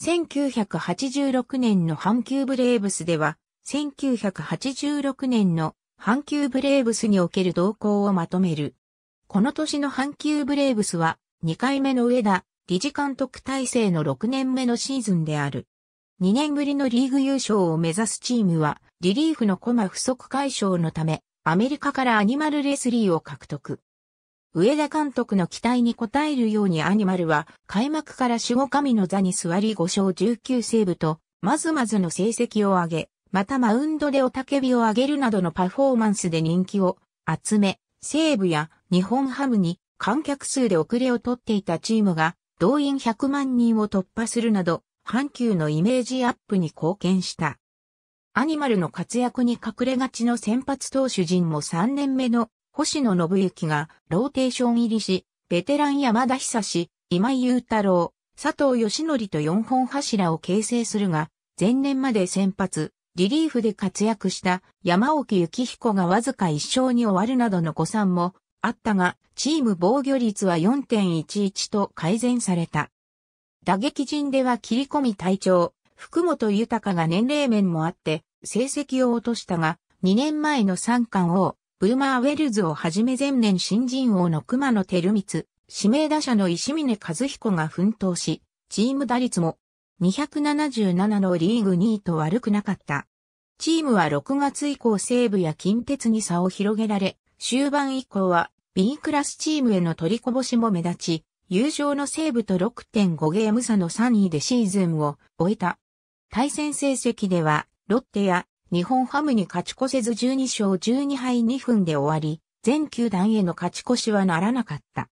1986年の阪急ブレーブスでは、1986年の阪急ブレーブスにおける動向をまとめる。この年の阪急ブレーブスは、2回目の上田、理事監督体制の6年目のシーズンである。2年ぶりのリーグ優勝を目指すチームは、リリーフのコマ不足解消のため、アメリカからアニマルレスリーを獲得。上田監督の期待に応えるようにアニマルは、開幕から守護神の座に座り5勝19セーブと、まずまずの成績を上げ、またマウンドでおたけびを上げるなどのパフォーマンスで人気を集め、西武や日本ハムに観客数で遅れをとっていたチームが動員100万人を突破するなど、阪急のイメージアップに貢献した。アニマルの活躍に隠れがちの先発投手陣も3年目の星野信之がローテーション入りし、ベテラン山田久志、今井雄太郎、佐藤義則と4本柱を形成するが、前年まで先発、リリーフで活躍した山沖幸彦がわずか1勝に終わるなどの誤算もあったが、チーム防御率は4.11と改善された。打撃陣では切り込み隊長、福本豊が年齢面もあって、成績を落としたが、2年前の三冠王、ブーマーウェルズをはじめ前年新人王の熊野照光、指名打者の石峰和彦が奮闘し、チーム打率も277のリーグ2位と悪くなかった。チームは6月以降西部や近鉄に差を広げられ、終盤以降は B クラスチームへの取りこぼしも目立ち、優勝の西部と6.5ゲーム差の3位でシーズンを終えた。対戦成績では、ロッテや日本ハムに勝ち越せず12勝12敗2分で終わり、全球団への勝ち越しはならなかった。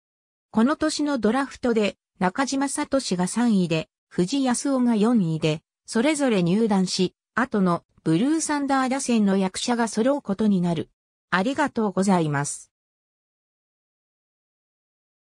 この年のドラフトで、中島聡が3位で、藤康夫が4位で、それぞれ入団し、後のブルーサンダー打線の役者が揃うことになる。ありがとうございます。